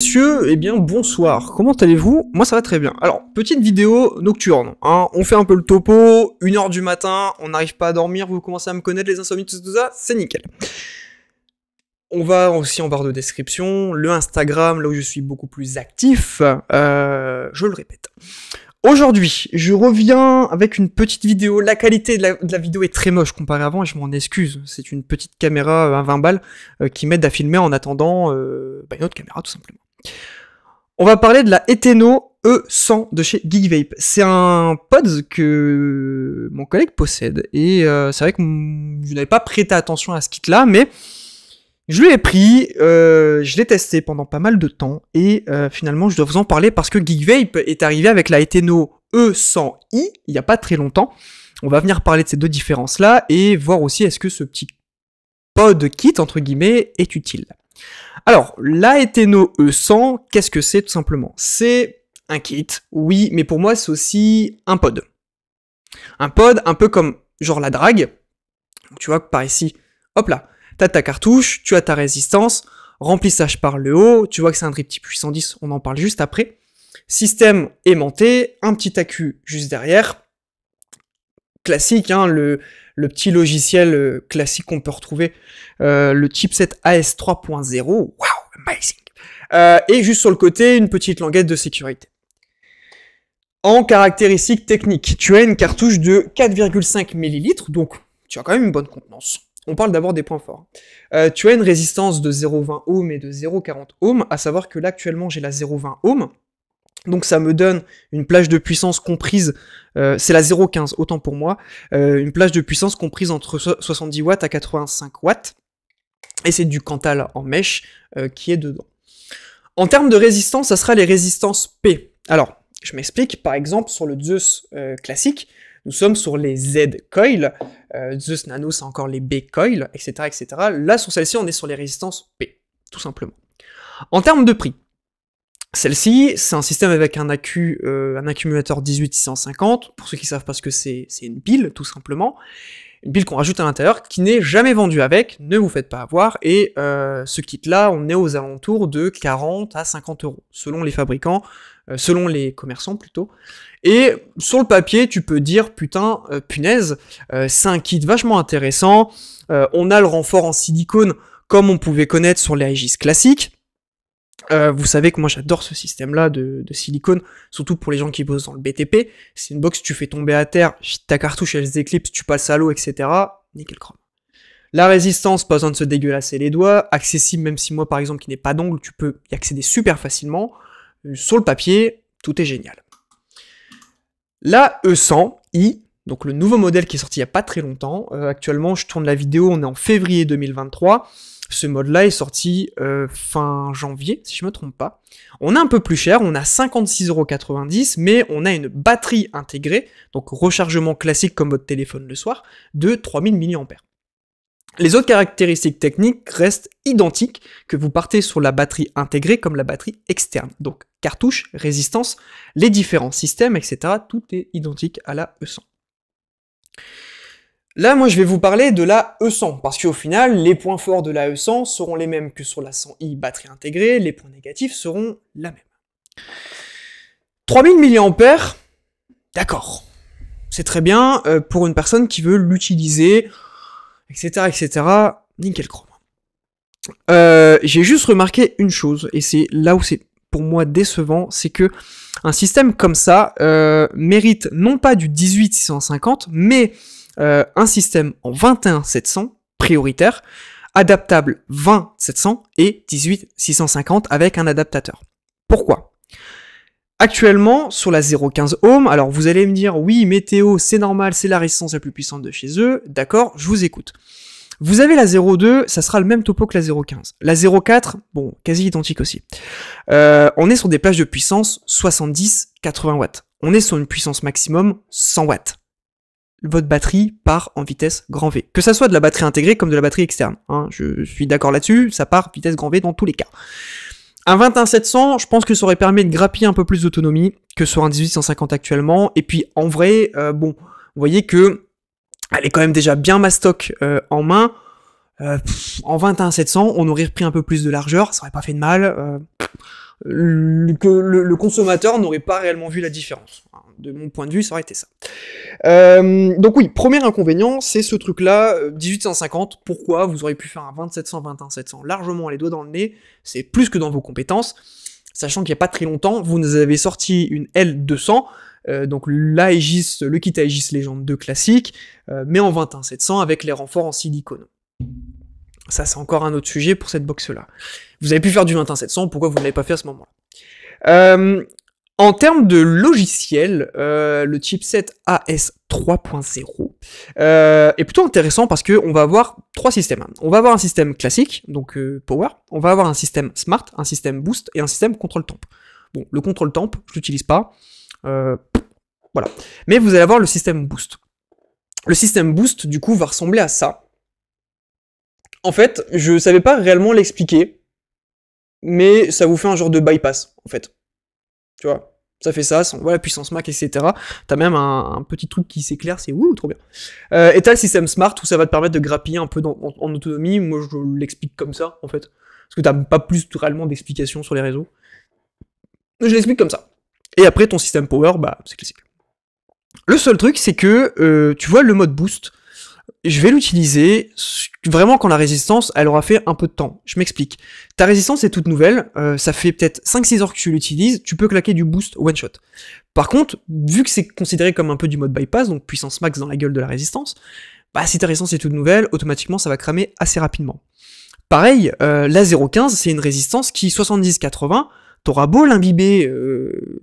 Messieurs, eh bien bonsoir, comment allez-vous Moi ça va très bien. Alors, petite vidéo nocturne, hein. on fait un peu le topo, 1h du matin, on n'arrive pas à dormir, vous commencez à me connaître, les insomnies, tout ça, c'est nickel. On va aussi en barre de description, le Instagram, là où je suis beaucoup plus actif, euh, je le répète. Aujourd'hui, je reviens avec une petite vidéo. La qualité de la, vidéo est très moche comparée avant et je m'en excuse. C'est une petite caméra à euh, 20 balles euh, qui m'aide à filmer en attendant bah, une autre caméra tout simplement. On va parler de la Eteno E100 de chez GeekVape. C'est un pod que mon collègue possède et euh, c'est vrai que je n'avais pas prêté attention à ce kit-là, mais je l'ai pris, euh, je l'ai testé pendant pas mal de temps et euh, finalement je dois vous en parler parce que GeekVape est arrivé avec la Eteno E100i il n'y a pas très longtemps. On va venir parler de ces deux différences-là et voir aussi est-ce que ce petit pod kit entre guillemets est utile. Alors, l'Aeteno E100, qu'est-ce que c'est tout simplement C'est un kit, oui, mais pour moi c'est aussi un pod. Un pod, un peu comme genre la drague. Tu vois, que par ici, hop là, t'as ta cartouche, tu as ta résistance, remplissage par le haut, tu vois que c'est un drip type 810, on en parle juste après. Système aimanté, un petit accu juste derrière. Classique, hein, le, le petit logiciel euh, classique qu'on peut retrouver, euh, le chipset AS3.0. Wow, amazing. Euh, et juste sur le côté, une petite languette de sécurité. En caractéristiques techniques, tu as une cartouche de 4,5 ml, donc tu as quand même une bonne contenance. On parle d'abord des points forts. Hein. tu as une résistance de 0,20 ohm et de 0,40 ohm, à savoir que là actuellement j'ai la 0,20 ohm, donc ça me donne une plage de puissance comprise, euh, c'est la 0,15 autant pour moi, euh, une plage de puissance comprise entre 70 watts à 85 watts, et c'est du Cantal en mèche euh, qui est dedans. En termes de résistance, ça sera les résistances P. Alors, je m'explique, par exemple, sur le Zeus classique, nous sommes sur les Z-coils, Zeus Nano c'est encore les B-coils, etc., etc. Là, sur celle-ci, on est sur les résistances P, tout simplement. En termes de prix, celle-ci, c'est un système avec un, accu, euh, un accumulateur 18650. Pour ceux qui savent parce que c'est, c'est une pile, tout simplement. Une pile qu'on rajoute à l'intérieur, qui n'est jamais vendue avec, ne vous faites pas avoir. Et euh, ce kit-là, on est aux alentours de 40 à 50 euros, selon les fabricants, euh, selon les commerçants plutôt. Et sur le papier, tu peux dire, putain, punaise, c'est un kit vachement intéressant. on a le renfort en silicone, comme on pouvait connaître sur les Aegis classiques. Euh, vous savez que moi j'adore ce système-là de, silicone, surtout pour les gens qui bossent dans le BTP. C'est une box, tu fais tomber à terre, ta cartouche elle se tu passes à l'eau, etc. Nickel chrome. La résistance, pas besoin de se dégueulasser les doigts, accessible même si moi par exemple qui n'ai pas d'ongle, tu peux y accéder super facilement. Euh, sur le papier, tout est génial. La E100i, donc le nouveau modèle qui est sorti il n'y a pas très longtemps, euh, actuellement je tourne la vidéo, on est en février 2023. Ce mode-là est sorti euh, fin janvier, si je me trompe pas. On a un peu plus cher, on a 56,90€, mais on a une batterie intégrée, donc rechargement classique comme votre téléphone le soir, de 3000 mAh. Les autres caractéristiques techniques restent identiques que vous partez sur la batterie intégrée comme la batterie externe. Donc cartouche, résistance, les différents systèmes, etc. Tout est identique à la E100. Là, moi, je vais vous parler de la E100, parce qu'au final, les points forts de la E100 seront les mêmes que sur la 100i batterie intégrée, les points négatifs seront la même. 3000 mAh, d'accord. C'est très bien euh, pour une personne qui veut l'utiliser, etc., etc., nickel chrome. Euh, j'ai juste remarqué une chose, et c'est là où c'est pour moi décevant, c'est que un système comme ça euh, mérite non pas du 18650, mais euh, un système en 21 700 prioritaire, adaptable 20 700 et 18 650 avec un adaptateur. Pourquoi Actuellement, sur la 015 Ohm, alors vous allez me dire, oui, météo, c'est normal, c'est la résistance la plus puissante de chez eux, d'accord, je vous écoute. Vous avez la 02, ça sera le même topo que la 015. La 04, bon, quasi identique aussi. Euh, on est sur des plages de puissance 70-80 watts. On est sur une puissance maximum 100 watts votre batterie part en vitesse grand V. Que ça soit de la batterie intégrée comme de la batterie externe. Hein, je suis d'accord là-dessus, ça part vitesse grand V dans tous les cas. Un 21700, je pense que ça aurait permis de grappiller un peu plus d'autonomie que sur un 1850 actuellement. Et puis en vrai, euh, bon, vous voyez que elle est quand même déjà bien ma euh, en main. Euh, en 21700, on aurait repris un peu plus de largeur, ça aurait pas fait de mal que le, consommateur n'aurait pas réellement vu la différence. De mon point de vue, ça aurait été ça. Euh, donc oui, premier inconvénient, c'est ce truc-là, 1850, euh, pourquoi vous auriez pu faire un 2700, 21700, largement les doigts dans le nez, c'est plus que dans vos compétences, sachant qu'il n'y a pas très longtemps, vous nous avez sorti une L200, euh, donc l'Aegis, le kit Aegis Légende 2 classique, mais en 21700 avec les renforts en silicone. Ça, c'est encore un autre sujet pour cette box-là. Vous avez pu faire du 21700, pourquoi vous ne l'avez pas fait à ce moment-là euh, En termes de logiciel, euh, le chipset AS 3.0 euh, est plutôt intéressant parce que on va avoir trois systèmes. On va avoir un système classique, donc euh, Power, on va avoir un système Smart, un système Boost et un système Control Temp. Bon, le Control Temp, je ne l'utilise pas. voilà. Mais vous allez avoir le système Boost. Le système Boost, du coup, va ressembler à ça en fait, je savais pas réellement l'expliquer, mais ça vous fait un genre de bypass, en fait. Tu vois ça fait ça, voit voilà, puissance Mac, etc. T'as même un, petit truc qui s'éclaire, c'est ouh, trop bien. et euh, t'as le système smart où ça va te permettre de grappiller un peu en, autonomie. Moi, je l'explique comme ça, en fait. Parce que t'as pas plus réellement d'explications sur les réseaux. Je l'explique comme ça. Et après, ton système power, bah, c'est classique. Le seul truc, c'est que, euh, tu vois, le mode boost, je vais l'utiliser vraiment quand la résistance, elle aura fait un peu de temps. Je m'explique. Ta résistance est toute nouvelle, euh, ça fait peut-être 5-6 heures que tu l'utilises, tu peux claquer du boost one shot. Par contre, vu que c'est considéré comme un peu du mode bypass, donc puissance max dans la gueule de la résistance, bah si ta résistance est toute nouvelle, automatiquement ça va cramer assez rapidement. Pareil, euh, la 0.15, c'est une résistance qui 70-80, t'auras beau l'imbiber euh,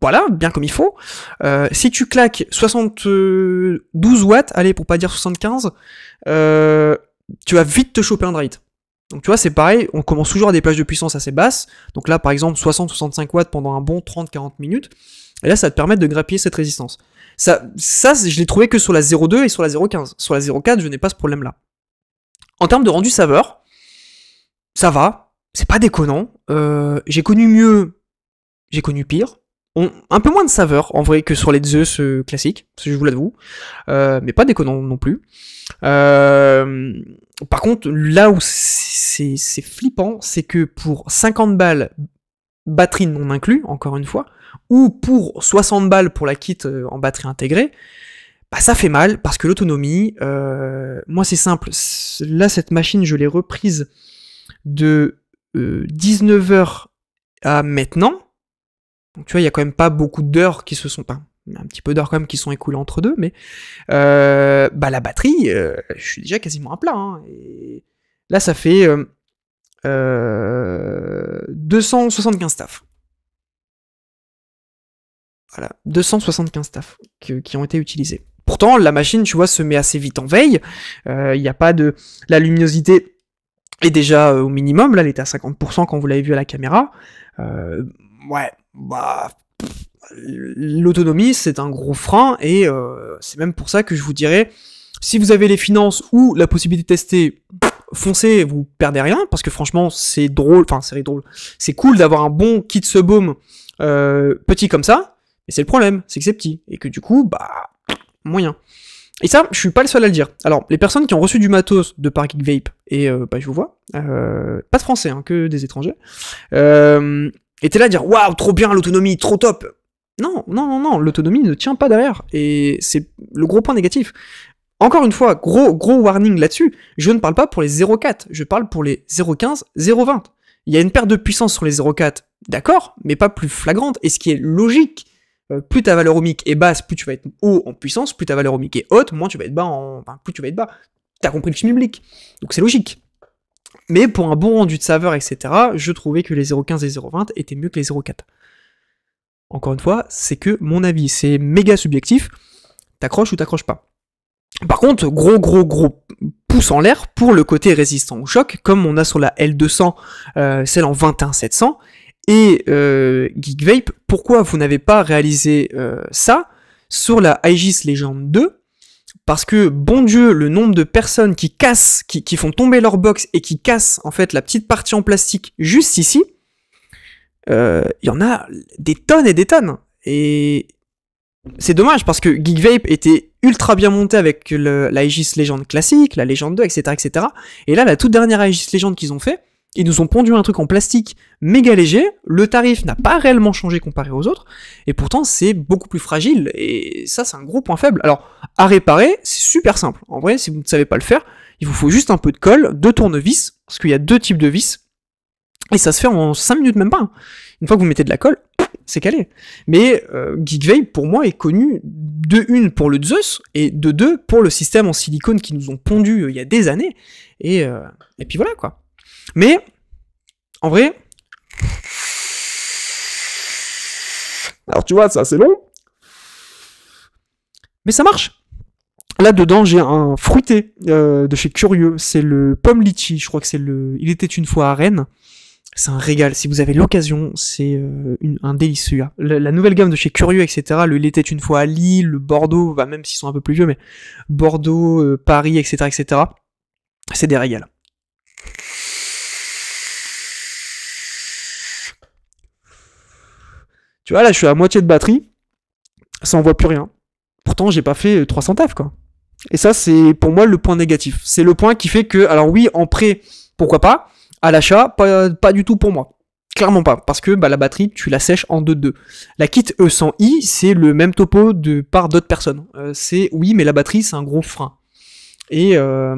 voilà, bien comme il faut. Euh, si tu claques 72 watts, allez, pour pas dire 75, euh, tu vas vite te choper un dright. Donc tu vois, c'est pareil, on commence toujours à des plages de puissance assez basses. Donc là, par exemple, 60-65 watts pendant un bon 30-40 minutes. Et là, ça te permet de grappiller cette résistance. Ça, ça je l'ai trouvé que sur la 0.2 et sur la 0.15. Sur la 0.4, je n'ai pas ce problème-là. En termes de rendu saveur, ça va, c'est pas déconnant. Euh, j'ai connu mieux, j'ai connu pire ont un peu moins de saveur en vrai que sur les Zeus euh, classiques, si je vous l'avoue, euh, mais pas déconnant non plus. Euh, par contre, là où c'est flippant, c'est que pour 50 balles, batterie non inclus, encore une fois, ou pour 60 balles pour la kit en batterie intégrée, bah ça fait mal parce que l'autonomie, euh, moi c'est simple, là cette machine je l'ai reprise de 19h à maintenant, donc tu vois, il y a quand même pas beaucoup d'heures qui se sont a un petit peu d'heures quand même qui sont écoulées entre deux, mais euh, bah la batterie, euh, je suis déjà quasiment à plat. Hein, et là, ça fait 275 euh, staff. Voilà, 275 staff qui ont été utilisés. Pourtant, la machine, tu vois, se met assez vite en veille. Il n'y a pas de la luminosité est déjà au minimum. Là, elle était à 50% quand vous l'avez vu à la caméra ouais, bah, l'autonomie, c'est un gros frein, et euh, c'est même pour ça que je vous dirais, si vous avez les finances ou la possibilité de tester, foncez, vous perdez rien, parce que franchement, c'est drôle, enfin, c'est drôle, c'est cool d'avoir un bon kit se baume euh, petit comme ça, mais c'est le problème, c'est que c'est petit, et que du coup, bah, moyen. Et ça, je suis pas le seul à le dire. Alors, les personnes qui ont reçu du matos de par Vape, et euh, bah, je vous vois, euh, pas de français, hein, que des étrangers, euh, et t'es là à dire waouh, trop bien l'autonomie, trop top. Non, non, non, non, l'autonomie ne tient pas derrière. Et c'est le gros point négatif. Encore une fois, gros, gros warning là-dessus. Je ne parle pas pour les 0,4, je parle pour les 0,15, 0,20. Il y a une perte de puissance sur les 0,4, d'accord, mais pas plus flagrante. Et ce qui est logique, euh, plus ta valeur ohmique est basse, plus tu vas être haut en puissance, plus ta valeur ohmique est haute, moins tu vas être bas en. Enfin, plus tu vas être bas. T'as compris le public, Donc c'est logique. Mais pour un bon rendu de saveur, etc., je trouvais que les 0,15 et 0,20 étaient mieux que les 0,4. Encore une fois, c'est que mon avis, c'est méga subjectif. T'accroches ou t'accroches pas. Par contre, gros gros gros pouce en l'air pour le côté résistant au choc, comme on a sur la L200, euh, celle en 21700 et euh, pourquoi vous n'avez pas réalisé euh, ça sur la Aegis Legend 2 parce que, bon Dieu, le nombre de personnes qui cassent, qui, qui, font tomber leur box et qui cassent en fait la petite partie en plastique juste ici, euh, il y en a des tonnes et des tonnes. Et c'est dommage parce que Geek Vape était ultra bien monté avec le, la Aegis Legend classique, la Legend 2, etc., etc. Et là, la toute dernière Aegis Legend qu'ils ont fait, ils nous ont pondu un truc en plastique méga léger, le tarif n'a pas réellement changé comparé aux autres, et pourtant c'est beaucoup plus fragile, et ça c'est un gros point faible. Alors, à réparer, c'est super simple. En vrai, si vous ne savez pas le faire, il vous faut juste un peu de colle, deux tournevis, parce qu'il y a deux types de vis, et ça se fait en cinq minutes même pas. Hein. Une fois que vous mettez de la colle, c'est calé. Mais euh, pour moi, est connu de une pour le Zeus et de deux pour le système en silicone qu'ils nous ont pondu euh, il y a des années. Et, euh, et puis voilà quoi. Mais, en vrai... Alors tu vois, ça c'est long. Mais ça marche. Là-dedans, j'ai un fruité euh, de chez Curieux. C'est le pomme litchi. Je crois que c'est le. Il était une fois à Rennes. C'est un régal. Si vous avez l'occasion, c'est euh, un délice La, nouvelle gamme de chez Curieux, etc. Le Il était une fois à Lille, le Bordeaux, même s'ils sont un peu plus vieux, mais Bordeaux, euh, Paris, etc., etc. C'est des régales. Tu vois, là, je suis à moitié de batterie, ça envoie plus rien. Pourtant, j'ai pas fait 300 euh, F quoi. Et ça, c'est pour moi le point négatif. C'est le point qui fait que, alors oui, en prêt, pourquoi pas, à l'achat, pas, pas du tout pour moi. Clairement pas, parce que bah, la batterie, tu la sèches en 2-2. La kit E100i, c'est le même topo de par d'autres personnes. Euh, c'est oui, mais la batterie, c'est un gros frein. Et euh,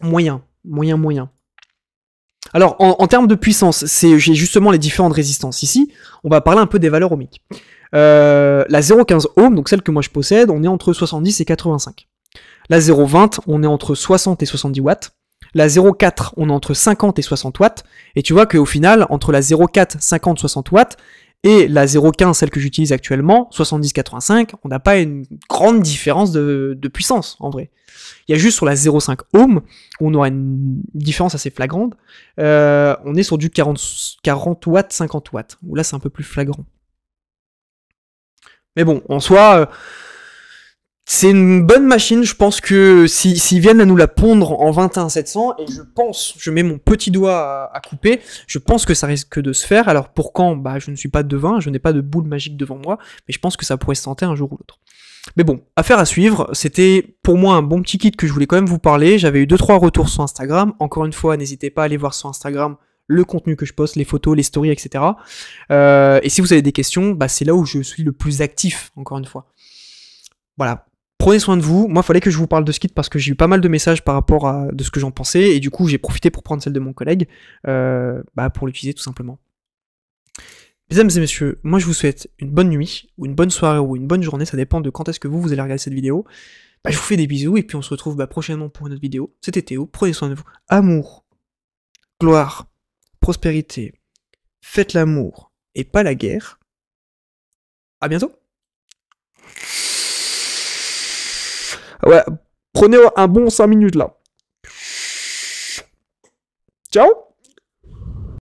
moyen, moyen, moyen. Alors, en, termes de puissance, c'est j'ai justement les différentes résistances. Ici, on va parler un peu des valeurs ohmiques. Euh, la 0,15 ohm, donc celle que moi je possède, on est entre 70 et 85. La 0,20, on est entre 60 et 70 watts. La 0,4, on est entre 50 et 60 watts. Et tu vois qu'au final, entre la 0,4, 50, 60 watts et la 0.15, celle que j'utilise actuellement, 70-85, on n'a pas une grande différence de, puissance en vrai. Il y a juste sur la 0.5 ohm, on aura une différence assez flagrante. Euh, on est sur du 40, 40 watts, 50 watts, où là c'est un peu plus flagrant. Mais bon, en soi, euh, c'est une bonne machine, je pense que s'ils viennent à nous la pondre en 21 et je pense, je mets mon petit doigt à, couper, je pense que ça risque de se faire. Alors pour quand Bah je ne suis pas devin, je n'ai pas de boule magique devant moi, mais je pense que ça pourrait se tenter un jour ou l'autre. Mais bon, affaire à suivre, c'était pour moi un bon petit kit que je voulais quand même vous parler, j'avais eu 2-3 retours sur Instagram, encore une fois n'hésitez pas à aller voir sur Instagram le contenu que je poste, les photos, les stories, etc. Euh, et si vous avez des questions, bah, c'est là où je suis le plus actif, encore une fois. Voilà, prenez soin de vous. Moi, il fallait que je vous parle de skit parce que j'ai eu pas mal de messages par rapport à de ce que j'en pensais et du coup, j'ai profité pour prendre celle de mon collègue euh, bah, pour l'utiliser tout simplement. Mesdames et messieurs, moi je vous souhaite une bonne nuit ou une bonne soirée ou une bonne journée, ça dépend de quand est-ce que vous, vous allez regarder cette vidéo. Bah, je vous fais des bisous et puis on se retrouve bah, prochainement pour une autre vidéo. C'était Théo, prenez soin de vous. Amour, gloire, prospérité, faites l'amour et pas la guerre. À bientôt Ouais, prenez un bon 5 minutes là. Ciao